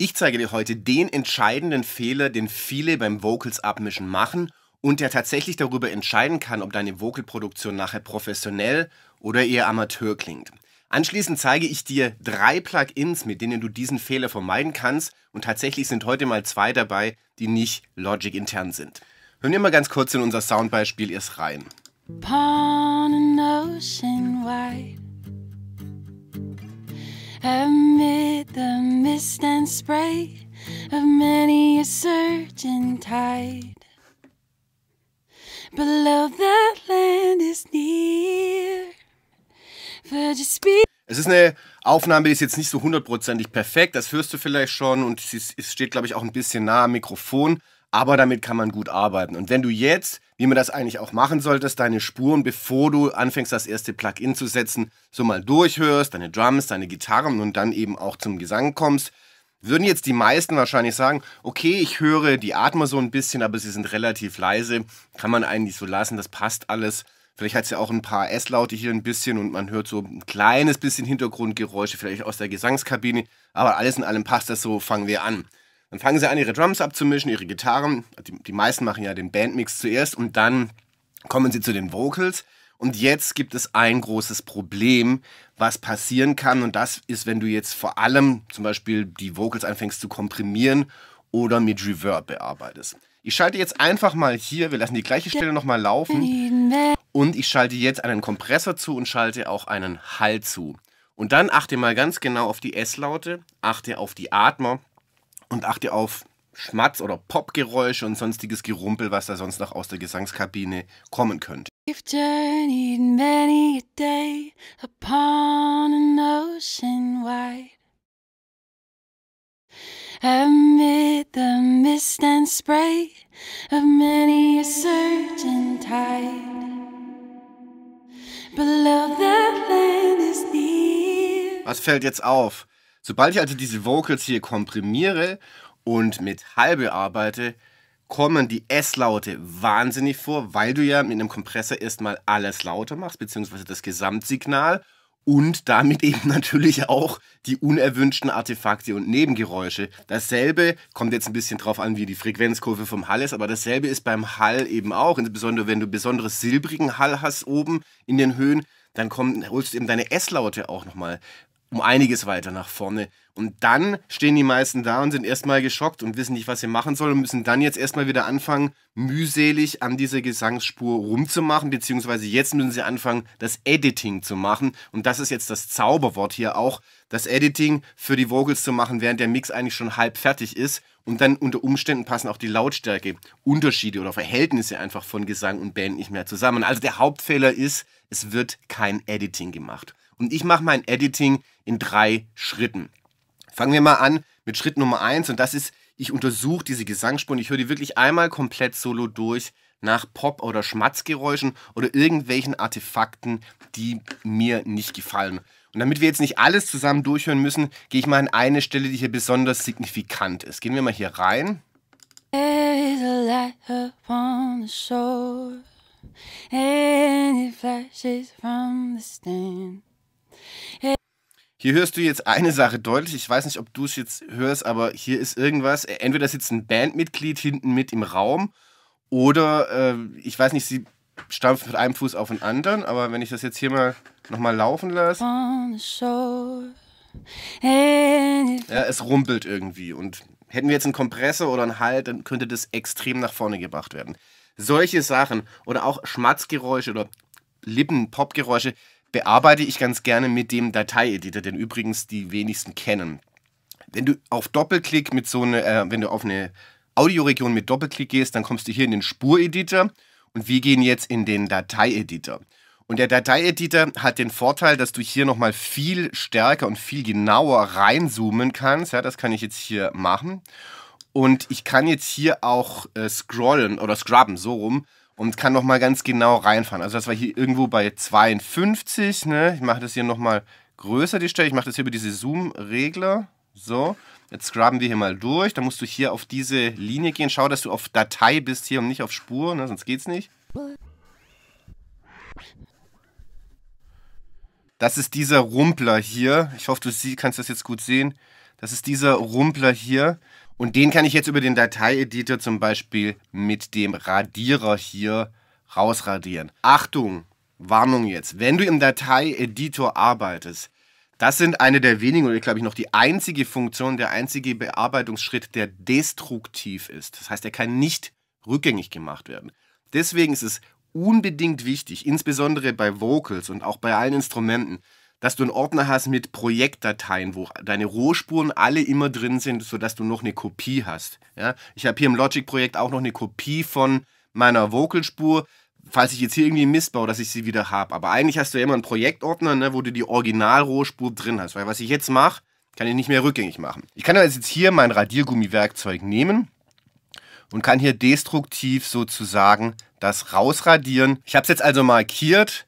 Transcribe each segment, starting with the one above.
Ich zeige dir heute den entscheidenden Fehler, den viele beim Vocals abmischen machen und der tatsächlich darüber entscheiden kann, ob deine Vocalproduktion nachher professionell oder eher Amateur klingt. Anschließend zeige ich dir drei Plugins, mit denen du diesen Fehler vermeiden kannst und tatsächlich sind heute mal zwei dabei, die nicht Logic intern sind. Hören wir mal ganz kurz in unser Soundbeispiel erst rein. Upon an ocean wide, mist and spray of many a surging tide. But love that land is near. Es ist eine Aufnahme, die ist jetzt nicht so hundertprozentig perfekt, das hörst du vielleicht schon und es steht, glaube ich, auch ein bisschen nah am Mikrofon, aber damit kann man gut arbeiten. Und wenn du jetzt wie man das eigentlich auch machen sollte, ist deine Spuren, bevor du anfängst, das erste Plugin zu setzen, so mal durchhörst, deine Drums, deine Gitarren und dann eben auch zum Gesang kommst. Würden jetzt die meisten wahrscheinlich sagen, okay, ich höre die Atmer so ein bisschen, aber sie sind relativ leise, kann man eigentlich so lassen, das passt alles. Vielleicht hat es ja auch ein paar S-Laute hier ein bisschen und man hört so ein kleines bisschen Hintergrundgeräusche, vielleicht aus der Gesangskabine. Aber alles in allem passt das so, fangen wir an. Dann fangen sie an, ihre Drums abzumischen, ihre Gitarren. Die, die meisten machen ja den Bandmix zuerst und dann kommen sie zu den Vocals. Und jetzt gibt es ein großes Problem, was passieren kann. Und das ist, wenn du jetzt vor allem zum Beispiel die Vocals anfängst zu komprimieren oder mit Reverb bearbeitest. Ich schalte jetzt einfach mal hier, wir lassen die gleiche Stelle nochmal laufen. Und ich schalte jetzt einen Kompressor zu und schalte auch einen Hall zu. Und dann achte mal ganz genau auf die S-Laute, achte auf die Atmer, und achte auf Schmatz- oder Popgeräusche und sonstiges Gerumpel, was da sonst noch aus der Gesangskabine kommen könnte. You've journeyed many a day upon an ocean wide. Amid the mist and spray of many a surging tide. Below that land is near. Was fällt jetzt auf? Sobald ich also diese Vocals hier komprimiere und mit Metall bearbeite, kommen die S-Laute wahnsinnig vor, weil du ja mit einem Kompressor erstmal alles lauter machst, beziehungsweise das Gesamtsignal und damit eben natürlich auch die unerwünschten Artefakte und Nebengeräusche. Dasselbe kommt jetzt ein bisschen drauf an, wie die Frequenzkurve vom Hall ist, aber dasselbe ist beim Hall eben auch, insbesondere wenn du besonderes silbrigen Hall hast oben in den Höhen, dann komm, holst du eben deine S-Laute auch nochmal um einiges weiter nach vorne. Und dann stehen die meisten da und sind erstmal geschockt und wissen nicht, was sie machen sollen und müssen dann jetzt erstmal wieder anfangen, mühselig an dieser Gesangsspur rumzumachen, beziehungsweise jetzt müssen sie anfangen, das Editing zu machen. Und das ist jetzt das Zauberwort hier auch, das Editing für die Vocals zu machen, während der Mix eigentlich schon halb fertig ist. Und dann unter Umständen passen auch die Lautstärke, Unterschiede oder Verhältnisse einfach von Gesang und Band nicht mehr zusammen. Also der Hauptfehler ist, es wird kein Editing gemacht und ich mache mein Editing in drei Schritten. Fangen wir mal an mit Schritt Nummer eins und das ist, ich untersuche diese Gesangsspuren, ich höre die wirklich einmal komplett solo durch nach Pop- oder Schmatzgeräuschen oder irgendwelchen Artefakten, die mir nicht gefallen. Und damit wir jetzt nicht alles zusammen durchhören müssen, gehe ich mal an eine Stelle, die hier besonders signifikant ist. Gehen wir mal hier rein. Shore, and flashes from the stand. Hey. Hier hörst du jetzt eine Sache deutlich. Ich weiß nicht, ob du es jetzt hörst, aber hier ist irgendwas. Entweder sitzt ein Bandmitglied hinten mit im Raum oder äh, ich weiß nicht, sie stampft mit einem Fuß auf den anderen. Aber wenn ich das jetzt hier mal nochmal laufen lasse. Ja, es rumpelt irgendwie. Und hätten wir jetzt einen Kompressor oder einen Halt, dann könnte das extrem nach vorne gebracht werden. Solche Sachen oder auch Schmatzgeräusche oder Lippen-Popgeräusche, bearbeite ich ganz gerne mit dem Dateieditor, den übrigens die wenigsten kennen. Wenn du auf Doppelklick mit so eine, äh, wenn du auf eine Audioregion mit Doppelklick gehst, dann kommst du hier in den Spureditor und wir gehen jetzt in den Dateieditor. Und der Dateieditor hat den Vorteil, dass du hier nochmal viel stärker und viel genauer reinzoomen kannst. Ja, das kann ich jetzt hier machen. Und ich kann jetzt hier auch äh, scrollen oder scrubben, so rum, und kann nochmal ganz genau reinfahren. Also das war hier irgendwo bei 52. Ne? Ich mache das hier nochmal größer, die Stelle. Ich mache das hier über diese Zoom-Regler. So, jetzt scrubben wir hier mal durch. Da musst du hier auf diese Linie gehen. Schau, dass du auf Datei bist hier und nicht auf Spur, ne? sonst geht's nicht. Das ist dieser Rumpler hier. Ich hoffe, du kannst das jetzt gut sehen. Das ist dieser Rumpler hier. Und den kann ich jetzt über den Dateieditor zum Beispiel mit dem Radierer hier rausradieren. Achtung, Warnung jetzt. Wenn du im Dateieditor arbeitest, das sind eine der wenigen oder glaube ich noch die einzige Funktion, der einzige Bearbeitungsschritt, der destruktiv ist. Das heißt, er kann nicht rückgängig gemacht werden. Deswegen ist es unbedingt wichtig, insbesondere bei Vocals und auch bei allen Instrumenten, dass du einen Ordner hast mit Projektdateien, wo deine Rohspuren alle immer drin sind, sodass du noch eine Kopie hast. Ja? Ich habe hier im Logic-Projekt auch noch eine Kopie von meiner Vocalspur, falls ich jetzt hier irgendwie Mist baue, dass ich sie wieder habe. Aber eigentlich hast du ja immer einen Projektordner, ne, wo du die Original-Rohspur drin hast. Weil was ich jetzt mache, kann ich nicht mehr rückgängig machen. Ich kann also jetzt hier mein Radiergummi-Werkzeug nehmen und kann hier destruktiv sozusagen das rausradieren. Ich habe es jetzt also markiert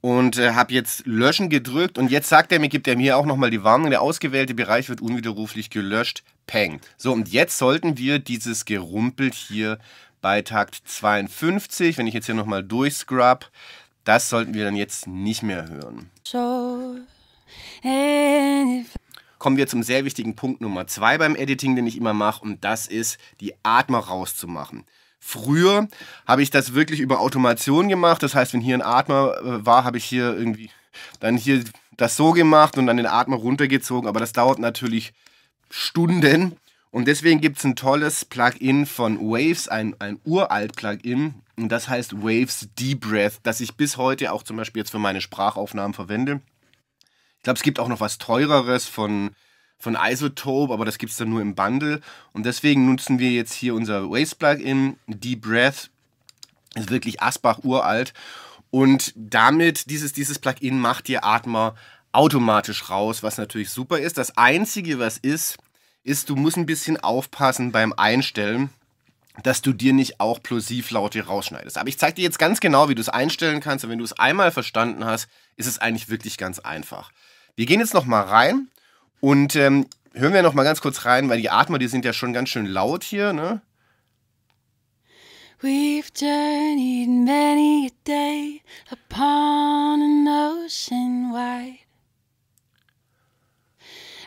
und äh, habe jetzt Löschen gedrückt und jetzt sagt er mir, gibt er mir auch nochmal die Warnung, der ausgewählte Bereich wird unwiderruflich gelöscht. Peng. So, und jetzt sollten wir dieses Gerumpelt hier bei Takt 52, wenn ich jetzt hier nochmal durchscrub, das sollten wir dann jetzt nicht mehr hören. Kommen wir zum sehr wichtigen Punkt Nummer 2 beim Editing, den ich immer mache, und das ist, die Atmer rauszumachen. Früher habe ich das wirklich über Automation gemacht. Das heißt, wenn hier ein Atmer äh, war, habe ich hier irgendwie dann hier das so gemacht und dann den Atmer runtergezogen. Aber das dauert natürlich Stunden. Und deswegen gibt es ein tolles Plugin von Waves, ein, ein uralt Plugin. Und das heißt Waves Deep Breath, das ich bis heute auch zum Beispiel jetzt für meine Sprachaufnahmen verwende. Ich glaube, es gibt auch noch was teureres von von Isotope, aber das gibt es dann nur im Bundle. Und deswegen nutzen wir jetzt hier unser Waste-Plugin, Deep Breath. Ist wirklich Asbach uralt. Und damit, dieses, dieses Plugin macht ihr Atmer automatisch raus, was natürlich super ist. Das Einzige, was ist, ist, du musst ein bisschen aufpassen beim Einstellen, dass du dir nicht auch Plosivlaute rausschneidest. Aber ich zeige dir jetzt ganz genau, wie du es einstellen kannst. Und wenn du es einmal verstanden hast, ist es eigentlich wirklich ganz einfach. Wir gehen jetzt nochmal rein und ähm, hören wir noch mal ganz kurz rein, weil die Atmer, die sind ja schon ganz schön laut hier, ne? We've journeyed many a day upon an ocean wide.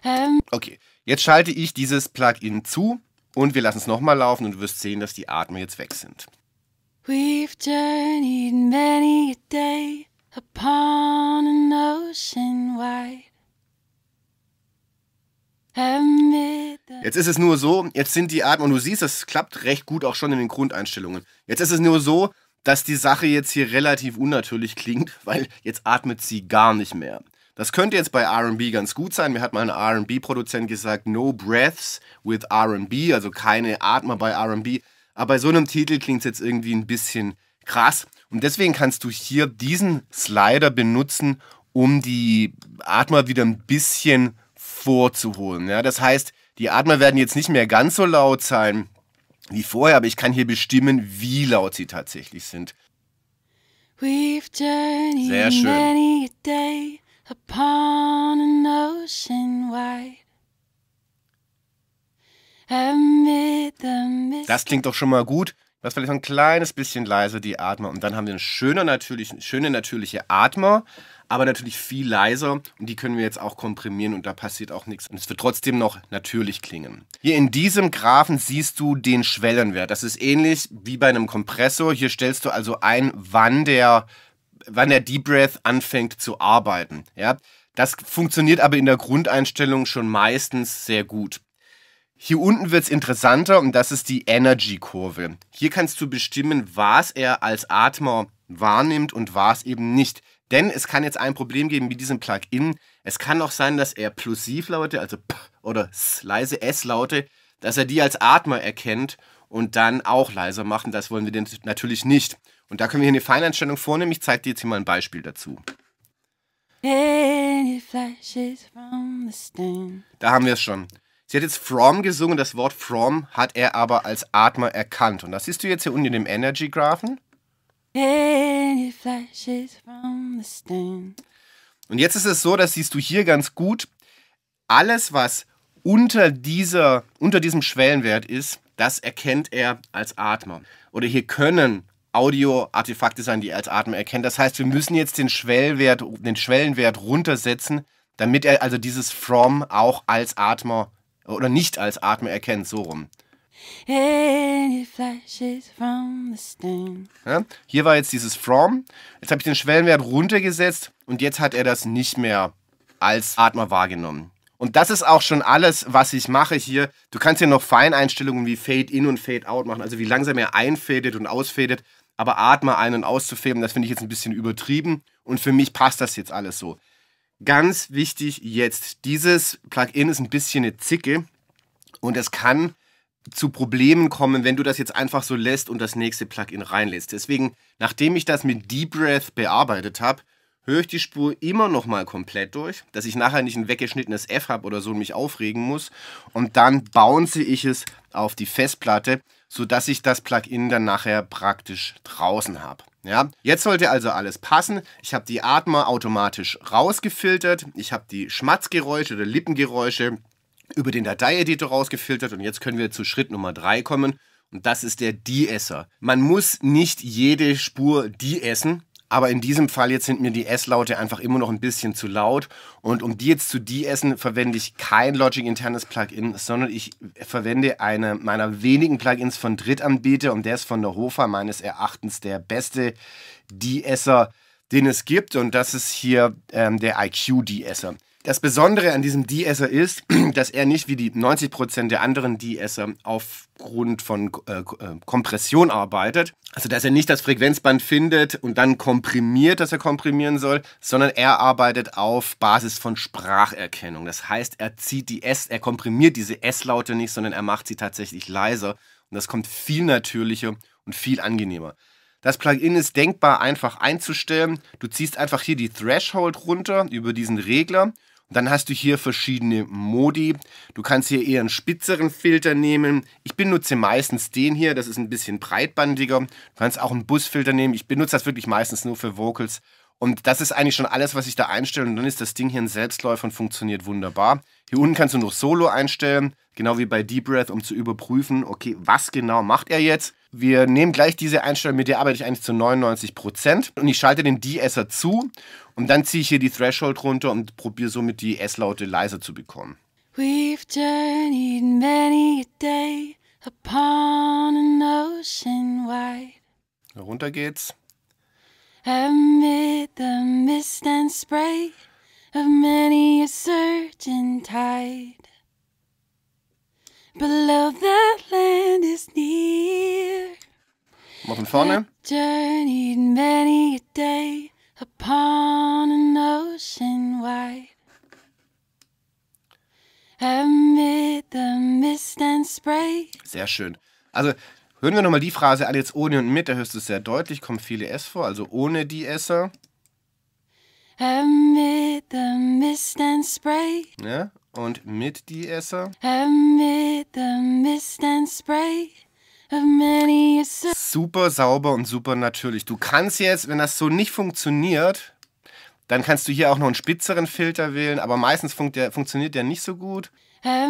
Um okay, jetzt schalte ich dieses Plugin zu und wir lassen es nochmal laufen und du wirst sehen, dass die Atme jetzt weg sind. We've journeyed many a day upon an ocean wide. Jetzt ist es nur so, jetzt sind die Arten, und du siehst, das klappt recht gut auch schon in den Grundeinstellungen. Jetzt ist es nur so, dass die Sache jetzt hier relativ unnatürlich klingt, weil jetzt atmet sie gar nicht mehr. Das könnte jetzt bei RB ganz gut sein. Mir hat mal ein RB-Produzent gesagt, no breaths with RB, also keine Atmer bei RB. Aber bei so einem Titel klingt es jetzt irgendwie ein bisschen krass. Und deswegen kannst du hier diesen Slider benutzen, um die Atmer wieder ein bisschen zu vorzuholen. Ja, das heißt, die Atmer werden jetzt nicht mehr ganz so laut sein wie vorher, aber ich kann hier bestimmen, wie laut sie tatsächlich sind. Sehr schön. Das klingt doch schon mal gut. Das vielleicht ein kleines bisschen leiser die Atmer und dann haben wir eine schöne, natürlich, schöne natürliche Atmer, aber natürlich viel leiser und die können wir jetzt auch komprimieren und da passiert auch nichts und es wird trotzdem noch natürlich klingen. Hier in diesem Graphen siehst du den Schwellenwert. Das ist ähnlich wie bei einem Kompressor. Hier stellst du also ein, wann der, wann der Deep Breath anfängt zu arbeiten. Ja? Das funktioniert aber in der Grundeinstellung schon meistens sehr gut. Hier unten wird es interessanter und das ist die Energy-Kurve. Hier kannst du bestimmen, was er als Atmer wahrnimmt und was eben nicht. Denn es kann jetzt ein Problem geben mit diesem Plugin. Es kann auch sein, dass er Plosivlaute, also P oder S, leise S-Laute, dass er die als Atmer erkennt und dann auch leiser macht. das wollen wir natürlich nicht. Und da können wir hier eine Feineinstellung vornehmen. Ich zeige dir jetzt hier mal ein Beispiel dazu. Da haben wir es schon. Sie hat jetzt From gesungen, das Wort From hat er aber als Atmer erkannt. Und das siehst du jetzt hier unten in dem Energy-Graphen. flashes from the Und jetzt ist es so, das siehst du hier ganz gut, alles was unter, dieser, unter diesem Schwellenwert ist, das erkennt er als Atmer. Oder hier können Audio-Artefakte sein, die er als Atmer erkennt. Das heißt, wir müssen jetzt den, Schwellwert, den Schwellenwert runtersetzen, damit er also dieses From auch als Atmer oder nicht als Atme erkennt, so rum. Ja, hier war jetzt dieses From. Jetzt habe ich den Schwellenwert runtergesetzt und jetzt hat er das nicht mehr als Atme wahrgenommen. Und das ist auch schon alles, was ich mache hier. Du kannst hier noch Feineinstellungen wie Fade-In und Fade-Out machen, also wie langsam er einfädet und ausfädet. Aber Atme ein- und auszufäben, das finde ich jetzt ein bisschen übertrieben. Und für mich passt das jetzt alles so. Ganz wichtig jetzt, dieses Plugin ist ein bisschen eine Zicke und es kann zu Problemen kommen, wenn du das jetzt einfach so lässt und das nächste Plugin reinlässt. Deswegen, nachdem ich das mit Deep Breath bearbeitet habe, höre ich die Spur immer noch mal komplett durch, dass ich nachher nicht ein weggeschnittenes F habe oder so und mich aufregen muss. Und dann bounce ich es auf die Festplatte, sodass ich das Plugin dann nachher praktisch draußen habe. Ja, jetzt sollte also alles passen. Ich habe die Atmer automatisch rausgefiltert. Ich habe die Schmatzgeräusche oder Lippengeräusche über den Dateieditor rausgefiltert. Und jetzt können wir zu Schritt Nummer 3 kommen. Und das ist der De-Esser. Man muss nicht jede Spur de-essen, aber in diesem Fall jetzt sind mir die S-Laute einfach immer noch ein bisschen zu laut. Und um die jetzt zu de-essen, verwende ich kein Logic-internes Plugin, sondern ich verwende eine meiner wenigen Plugins von Drittanbieter. Und der ist von der Hofer, meines Erachtens der beste De-Esser, den es gibt. Und das ist hier ähm, der IQ De-Esser. Das Besondere an diesem De-Esser ist, dass er nicht wie die 90% der anderen De-Esser aufgrund von äh, äh, Kompression arbeitet. Also dass er nicht das Frequenzband findet und dann komprimiert, dass er komprimieren soll, sondern er arbeitet auf Basis von Spracherkennung. Das heißt, er zieht die S, er komprimiert diese S-Laute nicht, sondern er macht sie tatsächlich leiser. Und das kommt viel natürlicher und viel angenehmer. Das Plugin ist denkbar einfach einzustellen. Du ziehst einfach hier die Threshold runter über diesen Regler und dann hast du hier verschiedene Modi. Du kannst hier eher einen spitzeren Filter nehmen. Ich benutze meistens den hier, das ist ein bisschen breitbandiger. Du kannst auch einen Busfilter nehmen. Ich benutze das wirklich meistens nur für Vocals. Und das ist eigentlich schon alles, was ich da einstelle. Und dann ist das Ding hier ein Selbstläufer und funktioniert wunderbar. Hier unten kannst du noch Solo einstellen, genau wie bei Deep Breath, um zu überprüfen, okay, was genau macht er jetzt. Wir nehmen gleich diese Einstellung, mit der arbeite ich eigentlich zu 99%. Prozent Und ich schalte den De-Esser zu und dann ziehe ich hier die Threshold runter und probiere somit die S-Laute leiser zu bekommen. We've journeyed many a day upon an ocean wide. Runter geht's. Amid the Von vorne. Sehr schön. Also hören wir nochmal die Phrase an jetzt ohne und mit, da hörst du es sehr deutlich, kommen viele S vor, also ohne die Esser. Amid the mist and spray. Ja, ne? und mit die Esser. Amid the mist and spray. Super sauber und super natürlich. Du kannst jetzt, wenn das so nicht funktioniert, dann kannst du hier auch noch einen spitzeren Filter wählen, aber meistens funkt der, funktioniert der nicht so gut. Ja,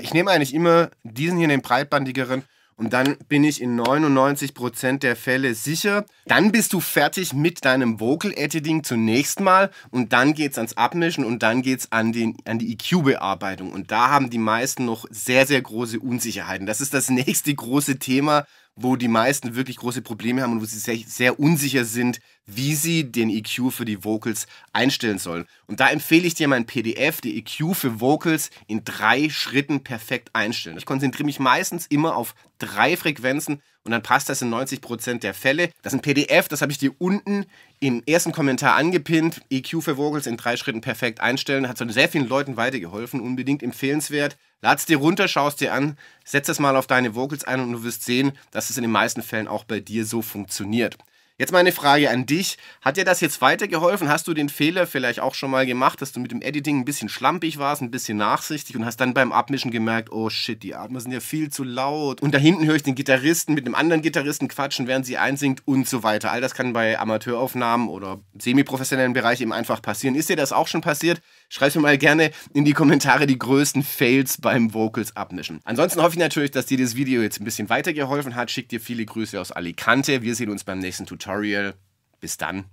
ich nehme eigentlich immer diesen hier, den breitbandigeren. Und dann bin ich in 99% der Fälle sicher. Dann bist du fertig mit deinem Vocal Editing zunächst mal und dann geht's ans Abmischen und dann geht's an, an die EQ-Bearbeitung. Und da haben die meisten noch sehr, sehr große Unsicherheiten. Das ist das nächste große Thema, wo die meisten wirklich große Probleme haben und wo sie sehr, sehr unsicher sind, wie sie den EQ für die Vocals einstellen sollen. Und da empfehle ich dir mein PDF, die EQ für Vocals in drei Schritten perfekt einstellen. Ich konzentriere mich meistens immer auf drei Frequenzen und dann passt das in 90% der Fälle. Das ist ein PDF, das habe ich dir unten im ersten Kommentar angepinnt. EQ für Vocals in drei Schritten perfekt einstellen. Hat so sehr vielen Leuten weitergeholfen. Unbedingt empfehlenswert. Lad's dir runter, schaust dir an, setz es mal auf deine Vocals ein und du wirst sehen, dass es in den meisten Fällen auch bei dir so funktioniert. Jetzt meine Frage an dich. Hat dir das jetzt weitergeholfen? Hast du den Fehler vielleicht auch schon mal gemacht, dass du mit dem Editing ein bisschen schlampig warst, ein bisschen nachsichtig und hast dann beim Abmischen gemerkt, oh shit, die Atmen sind ja viel zu laut. Und da hinten höre ich den Gitarristen mit einem anderen Gitarristen quatschen, während sie einsingt und so weiter. All das kann bei Amateuraufnahmen oder semiprofessionellen professionellen Bereich eben einfach passieren. Ist dir das auch schon passiert? Schreib mir mal gerne in die Kommentare die größten Fails beim Vocals abmischen. Ansonsten hoffe ich natürlich, dass dir das Video jetzt ein bisschen weitergeholfen hat. Schick dir viele Grüße aus Alicante. Wir sehen uns beim nächsten Tutorial Tutorial. Bis dann.